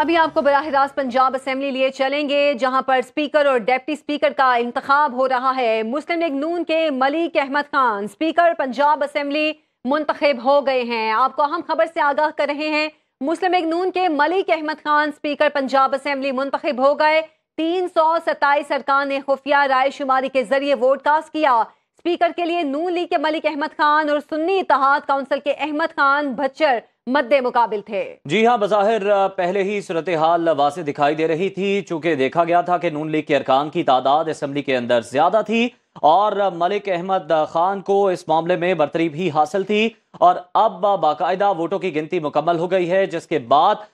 अभी आपको बराह रास्त पंजाब असेंबली लिए चलेंगे जहां पर स्पीकर और डेप्टी स्पीकर का इंतखब हो रहा है मुस्लिम लीग नून के मलिक अहमद खान स्पीकर पंजाब असम्बली मुंतखब हो गए हैं आपको अहम खबर से आगाह कर रहे हैं मुस्लिम लीग नून के मलिक अहमद खान स्पीकर पंजाब असम्बली मुंतखब हो गए तीन सौ सत्ताईस अरकान ने खुफिया राय शुमारी के जरिए वोट कास्ट किया स्पीकर के लिए नून लीग के मलिक अहमद खान और सुन्नी इतिहाद काउंसिल के अहमद खान भच्चर मद्दे मुकाबिल थे जी हाँ बजाहिर पहले ही सूरत हाल वासे दिखाई दे रही थी चूंकि देखा गया था कि नून लीग के अरकान की तादाद असम्बली के अंदर ज्यादा थी और मलिक अहमद खान को इस मामले में बरतरी भी हासिल थी और अब बाकायदा वोटों की गिनती मुकम्मल हो गई है जिसके बाद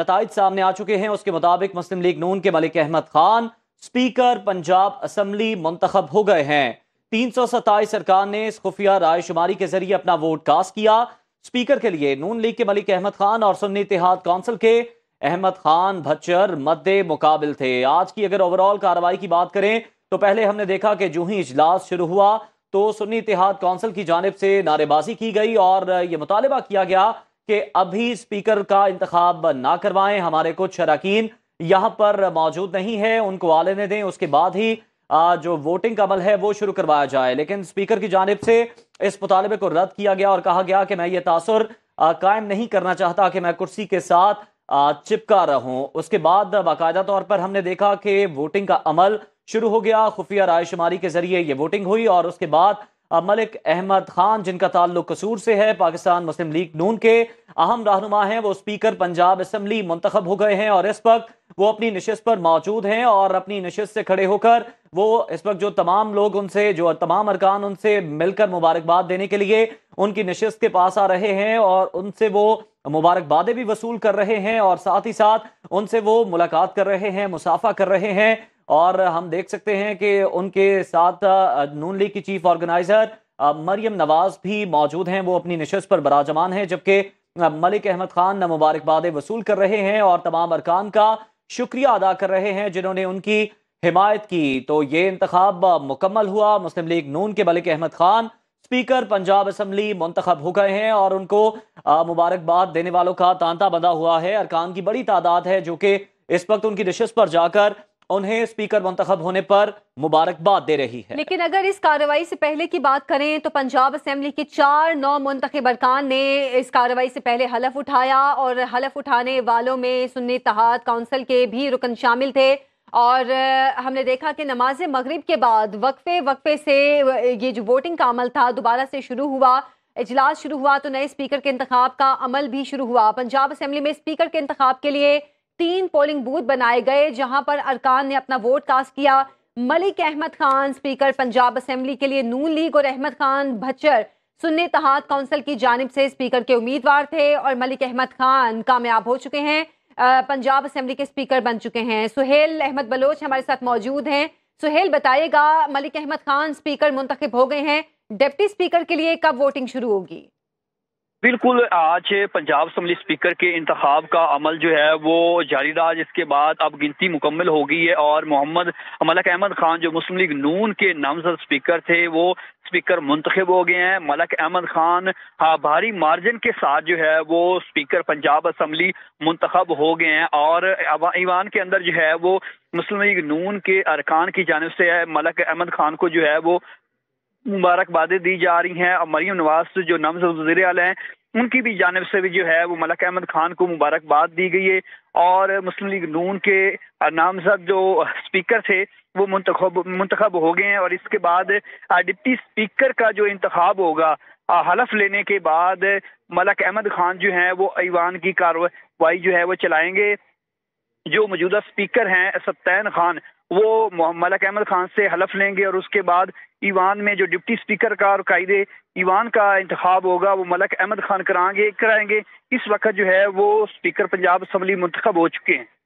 नतज सामने आ चुके हैं उसके मुताबिक मुस्लिम लीग नून के मलिक अहमद खान स्पीकर पंजाब असम्बली मुंतखब हो गए हैं तीन सौ सत्ताईस सरकार ने इस खुफिया रायशुमारी के जरिए अपना वोट कास्ट किया स्पीकर के लिए नून लीग के मलिक अहमद खान और सुन्नी इतिहाद काउंसिल के अहमद खान भच्चर मद्दे मुकाबिल थे आज की अगर ओवरऑल कार्रवाई की बात करें तो पहले हमने देखा कि जू ही इजलास शुरू हुआ तो सुन्नी इतिहाद काउंसिल की जानब से नारेबाजी की गई और ये मुतालबा किया गया कि अभी स्पीकर का इंतखब ना करवाएं हमारे कुछ अरकान यहाँ पर मौजूद नहीं है उनको आलने दें उसके बाद ही जो वोटिंग का अमल है वो शुरू करवाया जाए लेकिन स्पीकर की जानब से इस मुतालबे को रद्द किया गया और कहा गया कि मैं ये तासर कायम नहीं करना चाहता कि मैं कुर्सी के साथ चिपका रहूं उसके बाद बाकायदा तौर पर हमने देखा कि वोटिंग का अमल शुरू हो गया खुफिया रायशुमारी के जरिए ये वोटिंग हुई और उसके बाद मलिक अहमद खान जिनका ताल्लुक कसूर से है पाकिस्तान मुस्लिम लीग नून के अहम रहनुमा हैं वो स्पीकर पंजाब असम्बली मुंतखब हो गए हैं और इस वक्त वो अपनी नशस्त पर मौजूद हैं और अपनी नशस्त से खड़े होकर वो इस वक्त जो तमाम लोग उनसे जो तमाम अरकान उनसे मिलकर मुबारकबाद देने के लिए उनकी नशस्त के पास आ रहे हैं और उनसे वो मुबारकबादें भी वसूल कर रहे हैं और साथ ही साथ उनसे वो मुलाकात कर रहे हैं मुसाफा कर रहे हैं और हम देख सकते हैं कि उनके साथ नून लीग की चीफ ऑर्गेनाइजर मरियम नवाज भी मौजूद हैं वो अपनी नशस्त पर बराजमान है जबकि मलिक अहमद खान मुबारकबाद वसूल कर रहे हैं और तमाम अरकान का शुक्रिया अदा कर रहे हैं जिन्होंने उनकी हिमायत की तो ये इंतखब मुकम्मल हुआ मुस्लिम लीग नून के मलिक अहमद खान स्पीकर पंजाब असम्बली मुंतखब हो गए हैं और उनको मुबारकबाद देने वालों का तांता बंधा हुआ है अरकान की बड़ी तादाद है जो कि इस वक्त उनकी नशस्त पर जाकर उन्हें स्पीकर मंतखब होने पर मुबारकबाद दे रही है लेकिन अगर इस कार्रवाई से पहले की बात करें तो पंजाब असम्बली के चार नौ मुंतब अरकान ने इस कार्रवाई से पहले हलफ उठाया और हलफ उठाने वालों में सुन्नी तहाद काउंसिल के भी रुकन शामिल थे और हमने देखा कि नमाज मगरिब के बाद वक्फे वक्फे से ये जो वोटिंग का अमल था दोबारा से शुरू हुआ इजलास शुरू हुआ तो नए स्पीकर के इंतब का अमल भी शुरू हुआ पंजाब असम्बली में स्पीकर के इंतब के लिए तीन पोलिंग बूथ बनाए गए जहां पर अरकान ने अपना वोट कास्ट किया मलिक अहमद खान स्पीकर पंजाब असेंबली के लिए नून लीग और अहमद खान भच्चर सुन्नी तहात काउंसिल की जानब से स्पीकर के उम्मीदवार थे और मलिक अहमद खान कामयाब हो चुके हैं पंजाब असेंबली के स्पीकर बन चुके हैं सुहेल अहमद बलोच हमारे साथ मौजूद हैं सुहेल बताइएगा मलिक अहमद खान स्पीकर मुंतखब हो गए हैं डिप्टी स्पीकर के लिए कब वोटिंग शुरू होगी बिल्कुल आज पंजाब असम्बली स्पीकर के इंतब का अमल जो है वो जारी रहा जिसके बाद अब गिनती मुकम्मल हो गई है और मोहम्मद मलक अहमद खान जो मुस्लिम लीग नून के नामजद स्पीकर थे वो स्पीकर मुंतखब हो गए हैं मलक अहमद खान हाँ, भारी मार्जिन के साथ जो है वो स्पीकर पंजाब असम्बली मुंतखब हो गए हैं और ईवान के अंदर जो है वो मुस्लिम लीग नून के अरकान की जानब से है मलक अहमद खान को जो है वो मुबारकबादें दी जा रही हैं और मरीम नवाज जो नामजद वजीर अल हैं उनकी भी जानब से भी जो है वो मलक अहमद खान को मुबारकबाद दी गई है और मुस्लिम लीग नून के नामजद जो स्पीकर थे वो मुंतब मुंतखब हो गए हैं और इसके बाद डिप्टी स्पीकर का जो इंतखब होगा हलफ लेने के बाद मलक अहमद खान जो है वो ईवान की कार्रवाई जो है वो चलाएंगे जो मौजूदा स्पीकर हैं सत्तैन खान वो मलक अहमद खान से हलफ लेंगे और उसके बाद ईवान में जो डिप्टी स्पीकर का और कायदे ईवान का इंतखब होगा वो मलक अहमद खान कराएंगे कराएंगे इस वक्त जो है वो स्पीकर पंजाब असम्बली मंतखब हो चुके हैं